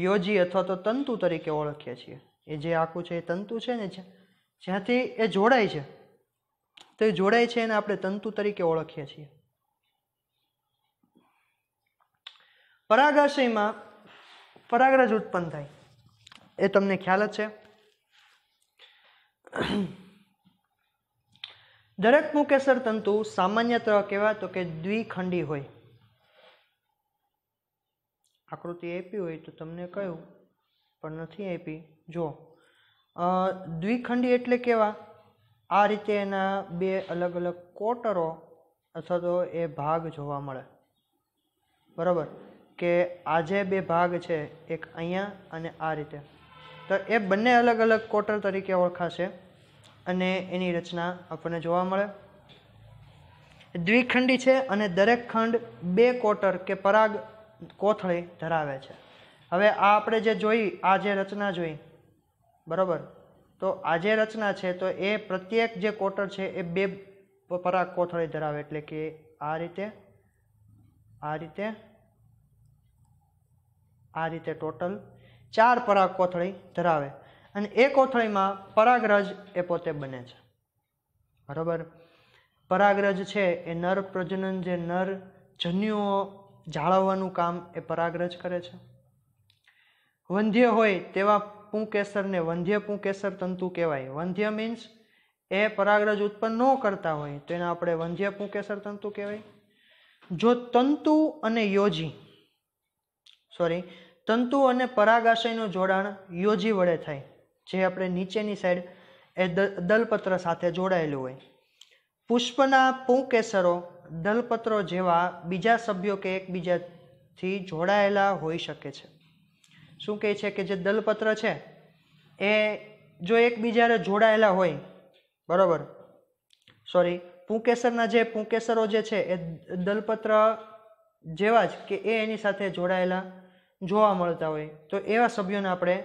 યોજી અથવા તો તંતુ તરીકે ઓળખીએ છીએ એ જે આખું છે એ તંતુ છે ને જ્યાંથી એ જોડાય છે તો એ જોડાય છે એને આપણે તંતુ તરીકે ઓળખીએ છીએ પરાગાશયમાં પરાગરજ ઉત્પન્ન થાય એ તમને ખ્યાલ જ છે દરેક મુકેસર તંતુ સામાન્યતઃ કહેવાય તો કે દ્વિખંડી હોય આકૃતિ આપી હોય તો તમને કહ્યું પણ નથી આપી જો દ્વિખંડી એટલે કેવા આ રીતે એના બે અલગ અલગ કોટરો અથવા તો એ ભાગ જોવા મળે બરાબર કે આ જે બે ભાગ છે એક અહીંયા અને આ રીતે તો એ બંને અલગ અલગ કોટર તરીકે ઓળખાશે અને એની રચના આપણને જોવા મળે દ્વિખંડી છે અને દરેક ખંડ બે કોટર કે પરાગ કોથળી ધરાવે છે હવે આ આપણે જે જોઈ આ જે રચના જોઈ બરાબર તો આ જે રચના છે તો એ પ્રત્યેક જે કોટર છે એ બે પરાગ કોથળી ધરાવે એટલે કે આ રીતે આ રીતે આ રીતે ટોટલ ચાર પરાગ કોથળી ધરાવે અને એ કોથળીમાં પરાગરજ એ પોતે બને છે બરાબર પરાગરજ છે એ નર પ્રજનન જે નર જન્યુઓ જાળવવાનું કામ એ પરાગરજ કરે છે વંધ્ય હોય તેવા પૂંકેસરને વંધ્ય પૂંકેસર તંતુ કહેવાય વંધ્ય મીન્સ એ પરાગરજ ઉત્પન્ન ન કરતા હોય તો એને આપણે વંધ્ય પૂંકેસર તંતુ કહેવાય જો તંતુ અને યોજી સોરી તંતુ અને પરાગાશયનું જોડાણ યોજી વડે થાય જે આપણે નીચેની સાઈડ એ દલપત્ર સાથે જોડાયેલું હોય પુષ્પના પૂંકેસરો દલપત્રો જેવા બીજા સભ્યો કે એકબીજાથી જોડાયેલા હોઈ શકે છે શું કહે છે કે જે દલપત્ર છે એ જો એકબીજાને જોડાયેલા હોય બરાબર સોરી પૂંકેસરના જે પૂંકેસરો જે છે એ દલપત્ર જેવા જ કે એ એની સાથે જોડાયેલા જોવા મળતા હોય તો એવા સભ્યોને આપણે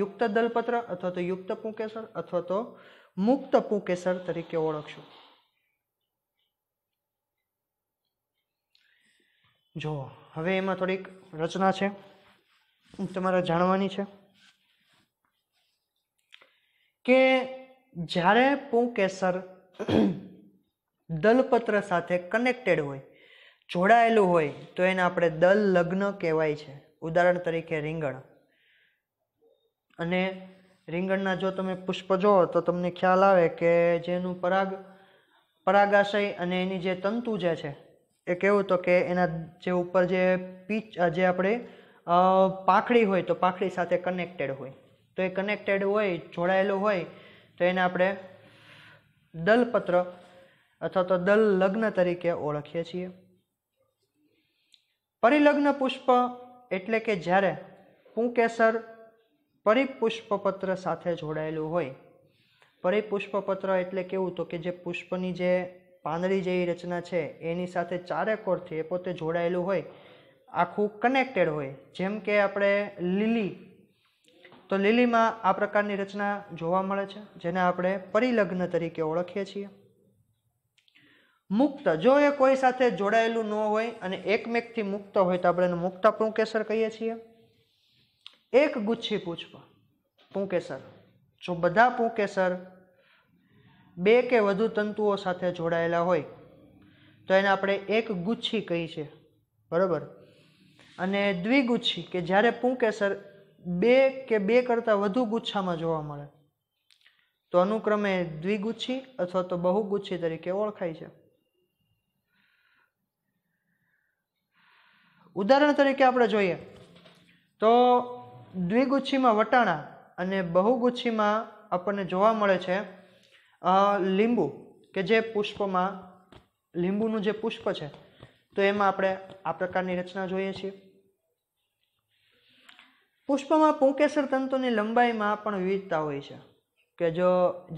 યુક્ત દલપત્ર અથવા તો યુક્ત પુંકેસર અથવા તો મુક્ત પુંકેસર તરીકે ઓળખશું જો હવે એમાં થોડીક રચના છે તમારે જાણવાની છે કે જ્યારે પુંકેસર દલપત્ર સાથે કનેક્ટેડ હોય જોડાયેલું હોય તો એને આપણે દલ લગ્ન કહેવાય છે ઉદાહરણ તરીકે રીંગણ અને રીંગણના જો તમે પુષ્પ જુઓ તો તમને ખ્યાલ આવે કે જેનું પરાગ પરાગાશય અને એની જે તંતુ જે છે એ કેવું તો કે એના જે ઉપર જે પીચ જે આપણે પાંખડી હોય તો પાંખડી સાથે કનેક્ટેડ હોય તો એ કનેક્ટેડ હોય જોડાયેલું હોય તો એને આપણે દલપત્ર અથવા તો દલ લગ્ન તરીકે ઓળખીએ છીએ પરિલગ્ન પુષ્પ એટલે કે જ્યારે પુંકેસર પરિપુષ્પપત્ર સાથે જોડાયેલું હોય પરિપુષ્પપત્ર એટલે કેવું તો કે જે પુષ્પની જે પાંદડી જેવી રચના છે એની સાથે ચારે કોરથી એ પોતે જોડાયેલું હોય આખું કનેક્ટેડ હોય જેમ કે આપણે લીલી તો લીલીમાં આ પ્રકારની રચના જોવા મળે છે જેને આપણે પરિલગ્ન તરીકે ઓળખીએ છીએ મુક્ત જો એ કોઈ સાથે જોડાયેલું ન હોય અને એકમેકથી મુક્ત હોય તો આપણે એને મુક્ત પુંકેસર કહીએ છીએ એક ગુચ્છી પૂછપ પુંકેસર જો બધા પુંકેસર બે કે વધુ તંતુઓ સાથે જોડાયેલા હોય તો એને આપણે એક ગુચ્છી કહી છે બરાબર અને દ્વિગુચ્છી કે જ્યારે પુંકેસર બે કે બે કરતાં વધુ ગુચ્છામાં જોવા મળે તો અનુક્રમે દ્વિગુચ્છી અથવા તો બહુગુચ્છી તરીકે ઓળખાય છે ઉદાહરણ તરીકે આપણે જોઈએ તો દ્વિગુચ્છીમાં વટાણા અને બહુગુચ્છીમાં આપણને જોવા મળે છે લીંબુ કે જે પુષ્પમાં લીંબુનું જે પુષ્પ છે તો એમાં આપણે આ પ્રકારની રચના જોઈએ છીએ પુષ્પમાં પુંકેસર તંતુની લંબાઈમાં પણ વિવિધતા હોય છે કે જો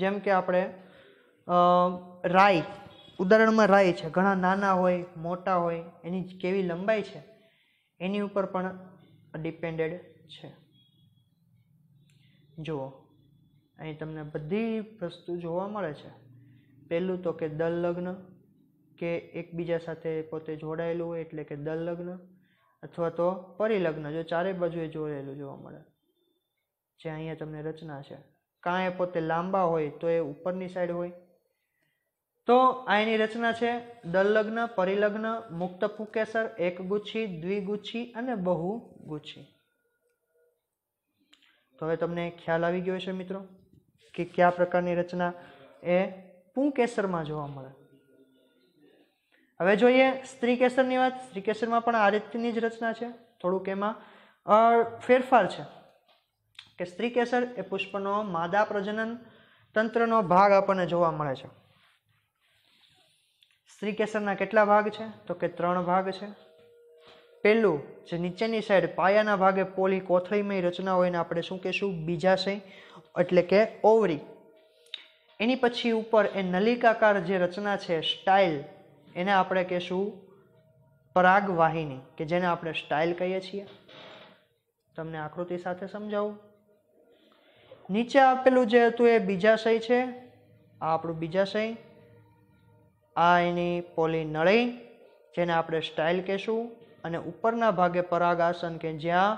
જેમ કે આપણે રાઈ ઉદાહરણમાં રાઈ છે ઘણા નાના હોય મોટા હોય એની કેવી લંબાઈ છે એની ઉપર પણ ડિપેન્ડેડ છે જુઓ અહીં તમને બધી વસ્તુ જોવા મળે છે પહેલું તો કે દલ લગ્ન કે એકબીજા સાથે પોતે જોડાયેલું હોય એટલે કે દલ લગ્ન અથવા તો પરિલગ્ન જો ચારે બાજુએ જોડેલું જોવા મળે જે અહીંયા તમને રચના છે કાં એ પોતે લાંબા હોય તો એ ઉપરની સાઈડ હોય તો આ એની રચના છે દલલગ્ન પરિલગ્ન મુક્ત પુકેસર ગુચ્છી દ્વિગુચ્છી અને બહુ ગુચ્છી તો હવે તમને ખ્યાલ આવી ગયો છે મિત્રો કે કયા પ્રકારની રચના એ પુંકેસરમાં જોવા મળે હવે જોઈએ સ્ત્રી કેસરની વાત સ્ત્રી કેસરમાં પણ આ રીતની જ રચના છે થોડુંક એમાં ફેરફાર છે કે સ્ત્રી કેસર એ પુષ્પનો માદા પ્રજનન તંત્રનો ભાગ આપણને જોવા મળે છે શ્રી કેસરના કેટલા ભાગ છે તો કે ત્રણ ભાગ છે પહેલું જે નીચેની સાઈડ પાયાના ભાગે પોલી કોથળીમય રચના હોય એને આપણે શું કહેશું બીજાશય એટલે કે ઓવરી એની પછી ઉપર એ નલિકાકાર જે રચના છે સ્ટાઇલ એને આપણે કહેશું પરાગવાહિની કે જેને આપણે સ્ટાઇલ કહીએ છીએ તમને આકૃતિ સાથે સમજાવું નીચે આપેલું જે હતું એ બીજાશય છે આ આપણું બીજાશય આ એની પોલી નળી જેને આપણે સ્ટાઇલ કહેશું અને ઉપરના ભાગે પરાગ આસન કે જ્યાં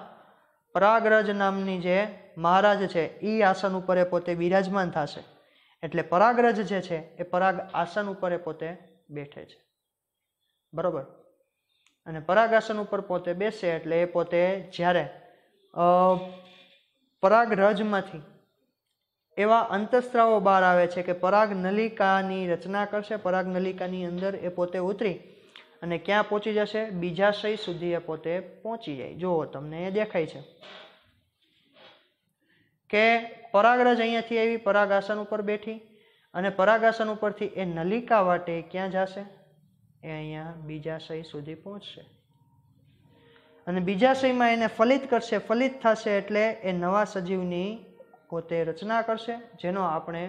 પરાગરજ નામની જે મહારાજ છે એ આસન ઉપર એ પોતે બિરાજમાન થશે એટલે પરાગરજ જે છે એ પરાગ આસન ઉપર એ પોતે બેઠે છે બરાબર અને પરાગ આસન ઉપર પોતે બેસે એટલે એ પોતે જ્યારે પરાગરજમાંથી એવા અંતસ્ત્રાવો બહાર આવે છે કે પરાગ નલિકાની રચના કરશે પરાગ નલિકાની અંદર એ પોતે ઉતરી અને ક્યાં પહોંચી જશે બીજા બીજાશય સુધી એ પોતે પહોંચી જાય જુઓ તમને એ દેખાય છે કે પરાગરજ અહીંયાથી આવી પરાગ આસન ઉપર બેઠી અને પરાગ આસન ઉપરથી એ નલિકા વાટે ક્યાં જશે એ અહીંયા બીજા બીજાશય સુધી પહોંચશે અને બીજા બીજાશયમાં એને ફલિત કરશે ફલિત થશે એટલે એ નવા સજીવની પોતે રચના કરશે જેનો આપણે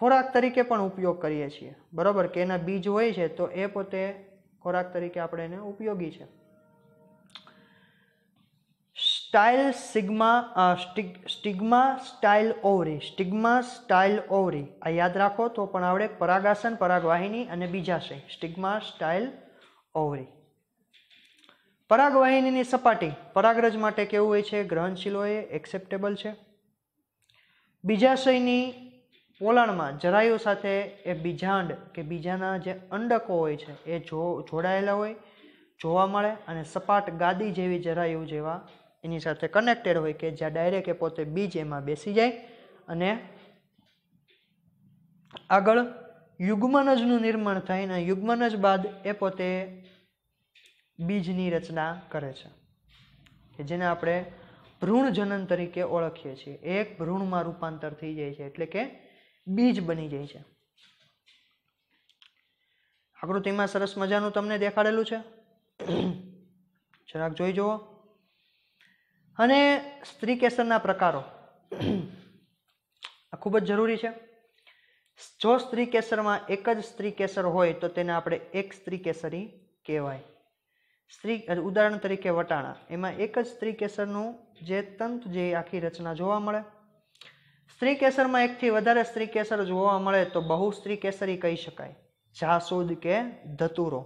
ખોરાક તરીકે પણ ઉપયોગ કરીએ છીએ બરાબર કે એના બીજ હોય છે તો એ પોતે ખોરાક તરીકે આપણે એને ઉપયોગી છે style sigma stigma style ovary stigma style ovary આ યાદ રાખો તો પણ આવડે પરાગાસન પરાગવાહિની અને બીજા બીજાશય સ્ટિગ્મા સ્ટાઇલ ઓવરી પરાગવાહિનીની સપાટી પરાગરજ માટે કેવું હોય છે ગ્રહણશીલ હોય એક્સેપ્ટેબલ છે બીજાશયની પોલાણમાં જરાયુ સાથે એ બીજાંડ કે બીજાના જે અંડકો હોય છે એ જો જોડાયેલા હોય જોવા મળે અને સપાટ ગાદી જેવી જરાયુ જેવા એની સાથે કનેક્ટેડ હોય કે જ્યાં ડાયરેક્ટ એ પોતે બીજ એમાં બેસી જાય અને આગળ યુગ્મનજનું નિર્માણ થાય અને યુગ્મનજ બાદ એ પોતે બીજની રચના કરે છે કે જેને આપણે ભ્રૂણજનન તરીકે ઓળખીએ છીએ એક ભ્રૂણમાં રૂપાંતર થઈ જાય છે એટલે કે બીજ બની જાય છે આકૃતિમાં સરસ મજાનું તમને દેખાડેલું છે જરાક જોઈ જુઓ અને સ્ત્રી કેસરના પ્રકારો આ ખૂબ જ જરૂરી છે જો સ્ત્રી કેસરમાં એક જ સ્ત્રી કેસર હોય તો તેને આપણે એક સ્ત્રી કેસરી કહેવાય સ્ત્રી ઉદાહરણ તરીકે વટાણા એમાં એક જ સ્ત્રી કેસરનું જે તંત જે આખી રચના જોવા મળે સ્ત્રી કેસરમાં એકથી વધારે સ્ત્રી કેસર જોવા મળે તો બહુ સ્ત્રી કેસરી કહી શકાય જાસૂદ કે ધતુરો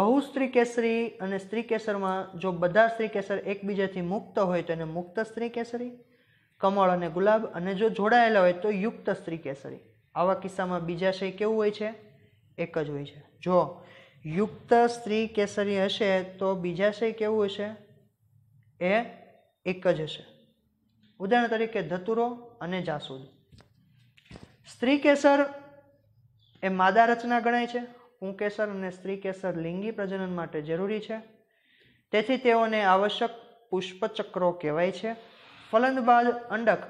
બહુ સ્ત્રી કેસરી અને સ્ત્રી કેસરમાં જો બધા સ્ત્રી કેસર એકબીજાથી મુક્ત હોય તો એને મુક્ત સ્ત્રી કેસરી કમળ અને ગુલાબ અને જો જોડાયેલા હોય તો યુક્ત સ્ત્રી કેસરી આવા કિસ્સામાં બીજાશય કેવું હોય છે એક જ હોય છે જો યુક્ત સ્ત્રી કેસરી હશે તો બીજા છે કેવું હશે એ એક જ હશે ઉદાહરણ તરીકે ધતુરો અને જાસૂદ સ્ત્રી કેસર એ માદા રચના ગણાય છે પુંકેસર અને સ્ત્રી કેસર લિંગી પ્રજનન માટે જરૂરી છે તેથી તેઓને આવશ્યક પુષ્પચક્રો કહેવાય છે ફલંદ બાદ અંડક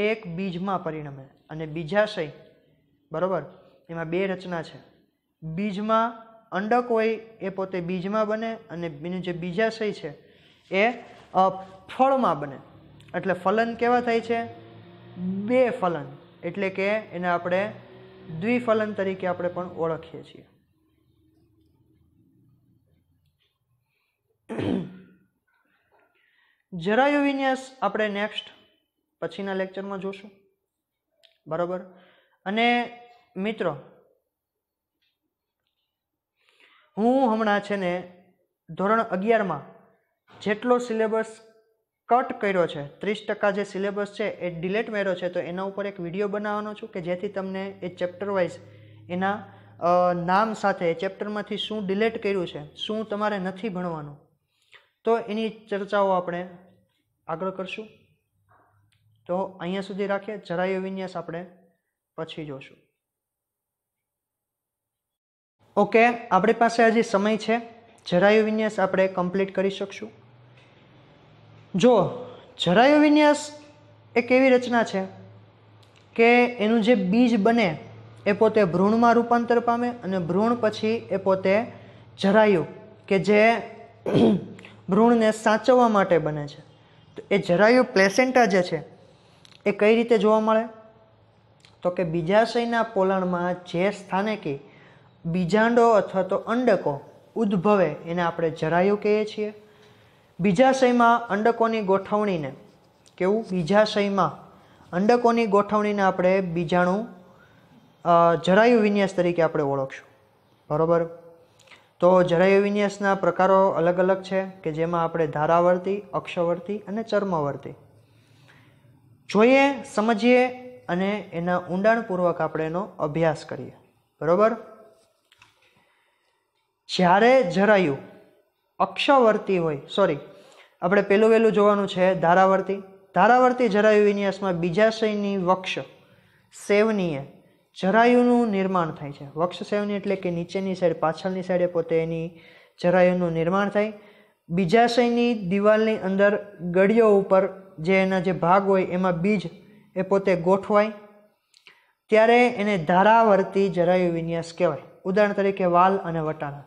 એ એક બીજમાં પરિણમે અને બીજાશય બરાબર એમાં બે રચના છે બીજમાં અંડક હોય એ પોતે બીજમાં બને અને એનું જે બીજાશય છે એ ફળમાં બને એટલે ફલન કેવા થાય છે બે ફલન એટલે કે એને આપણે દ્વિફલન તરીકે આપણે પણ ઓળખીએ છીએ જરાયુ વિન્યાસ આપણે નેક્સ્ટ પછીના લેક્ચરમાં જોશું બરાબર અને મિત્રો હું હમણાં છે ને ધોરણ અગિયારમાં જેટલો સિલેબસ કટ કર્યો છે ત્રીસ ટકા જે સિલેબસ છે એ ડિલેટ મેળ્યો છે તો એના ઉપર એક વિડીયો બનાવવાનો છું કે જેથી તમને એ ચેપ્ટર વાઇઝ એના નામ સાથે ચેપ્ટરમાંથી શું ડિલેટ કર્યું છે શું તમારે નથી ભણવાનું તો એની ચર્ચાઓ આપણે આગળ કરશું તો અહીંયા સુધી રાખીએ જરાયો વિન્યાસ આપણે પછી જોશું ઓકે આપણી પાસે હજી સમય છે જરાયુ વિન્યાસ આપણે કમ્પ્લીટ કરી શકશું જો જરાયુ વિન્યાસ એક એવી રચના છે કે એનું જે બીજ બને એ પોતે ભ્રૂણમાં રૂપાંતર પામે અને ભ્રૂણ પછી એ પોતે જરાયુ કે જે ભ્રૂણને સાચવવા માટે બને છે તો એ જરાયુ પ્લેસેન્ટા જે છે એ કઈ રીતે જોવા મળે તો કે બીજાશયના પોલાણમાં જે સ્થાને કે બીજાંડો અથવા તો અંડકો ઉદ્ભવે એને આપણે જરાયુ કહીએ છીએ બીજાશયમાં અંડકોની ગોઠવણીને કેવું બીજાશયમાં અંડકોની ગોઠવણીને આપણે બીજાણુ જરાયુ વિન્યાસ તરીકે આપણે ઓળખશું બરાબર તો જરાયુ વિન્યાસના પ્રકારો અલગ અલગ છે કે જેમાં આપણે ધારાવર્તી અક્ષવર્તી અને ચર્મવર્તી જોઈએ સમજીએ અને એના ઊંડાણપૂર્વક આપણે એનો અભ્યાસ કરીએ બરાબર જ્યારે જરાયુ અક્ષવર્તી હોય સોરી આપણે પહેલું વહેલું જોવાનું છે ધારાવર્તી ધારાવર્તી જરાયુ વિન્યાસમાં બીજાશયની વક્ષ સેવનીએ જરાયુનું નિર્માણ થાય છે વક્ષ સેવની એટલે કે નીચેની સાઈડ પાછળની સાઈડે પોતે એની જરાયુનું નિર્માણ થાય બીજાશયની દિવાલની અંદર ગળીઓ ઉપર જે એના જે ભાગ હોય એમાં બીજ એ પોતે ગોઠવાય ત્યારે એને ધારાવર્તી જરાયુ વિન્યાસ કહેવાય ઉદાહરણ તરીકે વાલ અને વટાણા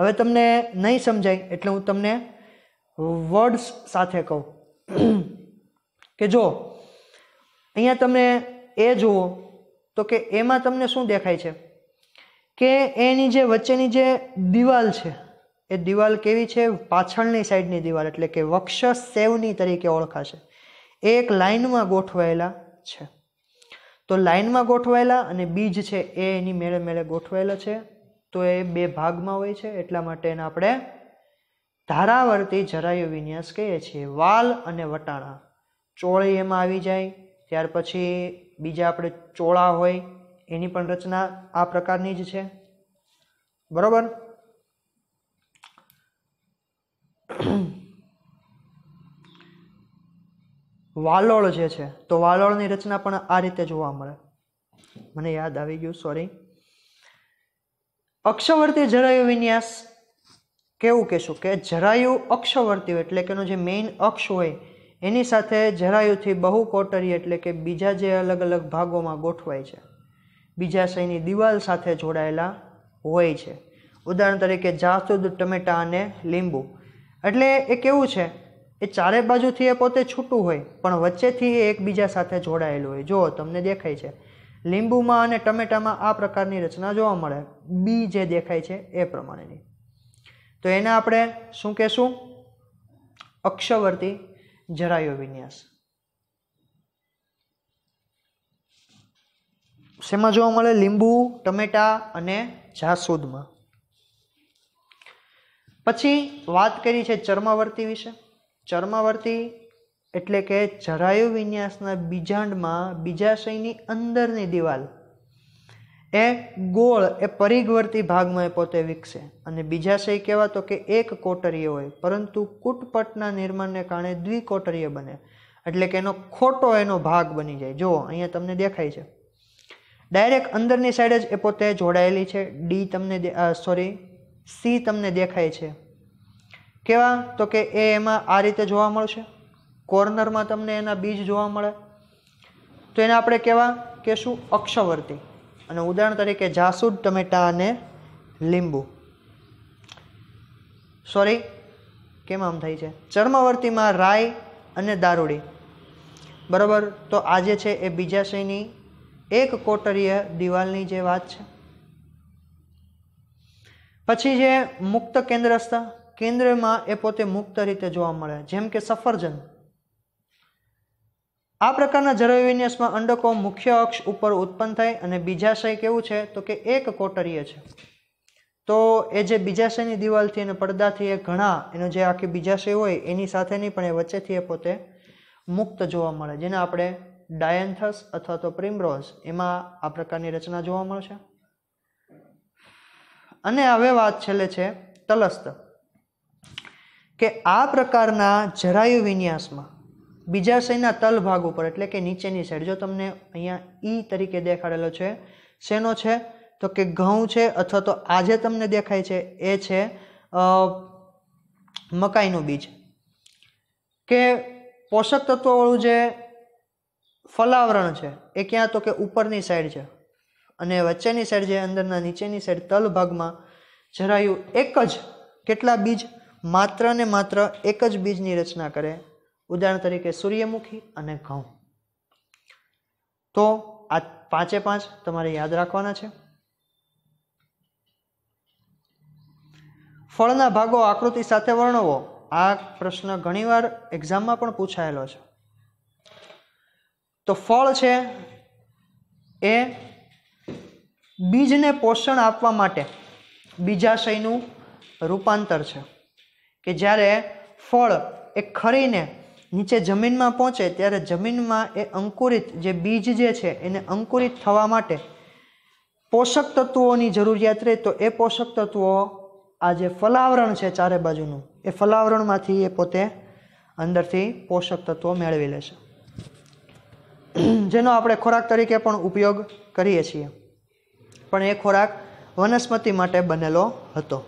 હવે તમને નહીં સમજાય એટલે હું તમને વર્ડ્સ સાથે કહું કે જો અહીંયા તમે એ જુઓ તો કે એમાં તમને શું દેખાય છે કે એની જે વચ્ચેની જે દિવાલ છે એ દિવાલ કેવી છે પાછળની સાઈડની દિવાલ એટલે કે વક્ષ સેવની તરીકે ઓળખાશે એ એક લાઇનમાં ગોઠવાયેલા છે તો લાઇનમાં ગોઠવાયેલા અને બીજ છે એ એની મેળે મેળે ગોઠવાયેલા છે તો એ બે ભાગમાં હોય છે એટલા માટે એને આપણે ધારાવર્તી જરાયુ વિન્યાસ કહીએ છીએ વાલ અને વટાણા ચોળી એમાં આવી જાય ત્યાર પછી બીજા આપણે ચોળા હોય એની પણ રચના આ પ્રકારની જ છે બરાબર વાલોળ જે છે તો વાલોળની રચના પણ આ રીતે જોવા મળે મને યાદ આવી ગયું સોરી અક્ષવર્તી જરાયુ વિન્યાસ કેવું કહેશું કે જરાયુ અક્ષવર્તી એટલે કે એનો જે મેઇન અક્ષ હોય એની સાથે જરાયુથી બહુ કોટરી એટલે કે બીજા જે અલગ અલગ ભાગોમાં ગોઠવાય છે બીજા શયની દિવાલ સાથે જોડાયેલા હોય છે ઉદાહરણ તરીકે જાસૂદ ટમેટા અને લીંબુ એટલે એ કેવું છે એ ચારે બાજુથી એ પોતે છૂટું હોય પણ વચ્ચેથી એ એકબીજા સાથે જોડાયેલું હોય જો તમને દેખાય છે લીંબુમાં અને ટમેટામાં આ પ્રકારની રચના જોવા મળે બી જે દેખાય છે એ પ્રમાણેની તો એને આપણે શું કહેશું અક્ષવર્તી જરાયો વિન્યાસ શેમાં જોવા મળે લીંબુ ટમેટા અને જાસૂદમાં પછી વાત કરી છે ચર્માવર્તી વિશે ચર્માવર્તી એટલે કે જરાયુ વિન્યાસના બીજાંડમાં બીજાશયની અંદરની દિવાલ એ ગોળ એ પરિઘવર્તી ભાગમાં એ પોતે વિકસે અને બીજા શય કહેવા તો કે એક કોટરીય હોય પરંતુ કૂટપટના નિર્માણને કારણે દ્વિકોટરીય બને એટલે કે એનો ખોટો એનો ભાગ બની જાય જુઓ અહીંયા તમને દેખાય છે ડાયરેક્ટ અંદરની સાઈડ જ એ પોતે જોડાયેલી છે ડી તમને સોરી સી તમને દેખાય છે કેવા તો કે એ એમાં આ રીતે જોવા મળશે કોર્નરમાં તમને એના બીજ જોવા મળે તો એને આપણે કહેવા કે શું અક્ષવર્તી અને ઉદાહરણ તરીકે જાસૂદ ટમેટા અને લીંબુ સોરી કેમ આમ થાય છે ચર્મવર્તીમાં રાય અને દારૂડી બરાબર તો આજે છે એ બીજા બીજાશયની એક કોટરીય દિવાલની જે વાત છે પછી જે મુક્ત કેન્દ્રસ્થ કેન્દ્રમાં એ પોતે મુક્ત રીતે જોવા મળે જેમ કે સફરજન આ પ્રકારના જરવિન્યાસમાં અંડકો મુખ્ય અક્ષ ઉપર ઉત્પન્ન થાય અને બીજાશય કેવું છે તો કે એક કોટરીય છે તો એ જે બીજાશયની દિવાલથી અને પડદાથી એ ઘણા એનો જે આખી બીજાશય હોય એની સાથેની પણ એ વચ્ચેથી એ પોતે મુક્ત જોવા મળે જેને આપણે ડાયન્થસ અથવા તો પ્રિમરોઝ એમાં આ પ્રકારની રચના જોવા મળશે અને હવે વાત છેલ્લે છે તલસ્ત કે આ પ્રકારના જરાયુ વિન્યાસમાં બીજાશયના તલ ભાગ ઉપર એટલે કે નીચેની સાઈડ જો તમને અહીંયા ઈ તરીકે દેખાડેલો છે શેનો છે તો કે ઘઉં છે અથવા તો આજે તમને દેખાય છે એ છે મકાઈનું બીજ કે પોષક તત્વોવાળું જે ફલાવરણ છે એ ક્યાં તો કે ઉપરની સાઈડ છે અને વચ્ચેની સાઈડ જે અંદરના નીચેની સાઈડ તલ ભાગમાં જરાયું એક જ કેટલા બીજ માત્ર ને માત્ર એક જ બીજની રચના કરે ઉદાહરણ તરીકે સૂર્યમુખી અને ઘઉં તો આ પાંચે પાંચ તમારે યાદ રાખવાના છે ફળના ભાગો આકૃતિ સાથે વર્ણવો આ પ્રશ્ન ઘણીવાર એક્ઝામમાં પણ પૂછાયેલો છે તો ફળ છે એ બીજને પોષણ આપવા માટે બીજાશયનું રૂપાંતર છે કે જ્યારે ફળ એ ખરીને નીચે જમીનમાં પહોંચે ત્યારે જમીનમાં એ અંકુરિત જે બીજ જે છે એને અંકુરિત થવા માટે પોષક તત્વોની જરૂરિયાત રહે તો એ પોષક તત્વો આ જે ફલાવરણ છે ચારે બાજુનું એ ફલાવરણમાંથી એ પોતે અંદરથી પોષક તત્વો મેળવી લેશે જેનો આપણે ખોરાક તરીકે પણ ઉપયોગ કરીએ છીએ પણ એ ખોરાક વનસ્પતિ માટે બનેલો હતો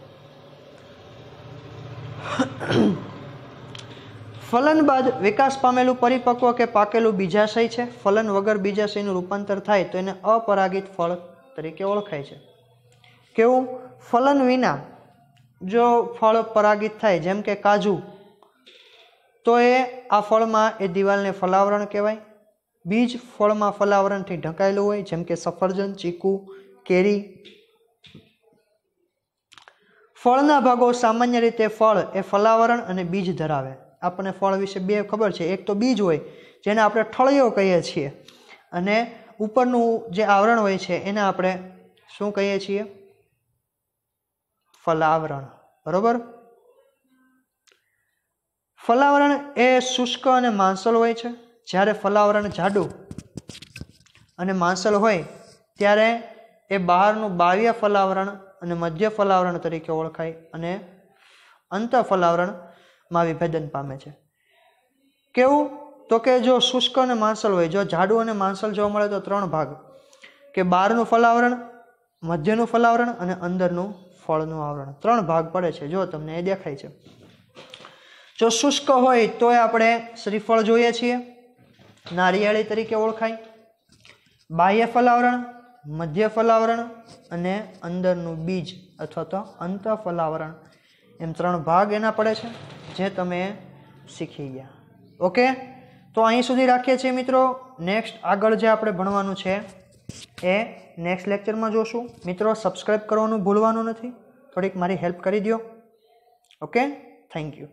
ફલન બાદ વિકાસ પામેલું પરિપક્વ કે પાકેલું બીજાશય છે ફલન વગર બીજાશયનું રૂપાંતર થાય તો એને અપરાગિત ફળ તરીકે ઓળખાય છે કેવું ફલન વિના જો ફળ પરાગિત થાય જેમ કે કાજુ તો એ આ ફળમાં એ દિવાલને ફલાવરણ કહેવાય બીજ ફળમાં ફલાવરણથી ઢંકાયેલું હોય જેમ કે સફરજન ચીકુ કેરી ફળના ભાગો સામાન્ય રીતે ફળ એ ફલાવરણ અને બીજ ધરાવે આપણને ફળ વિશે બે ખબર છે એક તો બીજ હોય જેને આપણે ઠળિયો કહીએ છીએ અને ઉપરનું જે આવરણ હોય છે એને આપણે શું કહીએ છીએ ફલાવરણ બરોબર ફલાવરણ એ શુષ્ક અને માંસલ હોય છે જ્યારે ફલાવરણ જાડું અને માંસલ હોય ત્યારે એ બહારનું બાહ્ય ફલાવરણ અને મધ્ય ફલાવરણ તરીકે ઓળખાય અને અંત ફલાવરણ માં વિભેદન પામે છે કેવું તો કે જો શુષ્ક અને માંસલ હોય જો ઝાડુ અને માંસલ જોવા મળે તો ત્રણ ભાગ કે બહારનું ફલાવરણ મધ્યનું ફલાવરણ અને અંદરનું ફળનું આવરણ ત્રણ ભાગ પડે છે જો તમને એ દેખાય છે જો શુષ્ક હોય તોય આપણે શ્રીફળ જોઈએ છીએ નારિયેળી તરીકે ઓળખાય બાહ્ય ફલાવરણ મધ્ય ફલાવરણ અને અંદરનું બીજ અથવા તો અંત ફલાવરણ એમ ત્રણ ભાગ એના પડે છે જે તમે શીખી ગયા ઓકે તો અહીં સુધી રાખીએ છીએ મિત્રો નેક્સ્ટ આગળ જે આપણે ભણવાનું છે એ નેક્સ્ટ લેક્ચરમાં જોશું મિત્રો સબસ્ક્રાઈબ કરવાનું ભૂલવાનું નથી થોડીક મારી હેલ્પ કરી દો ઓકે થેન્ક યુ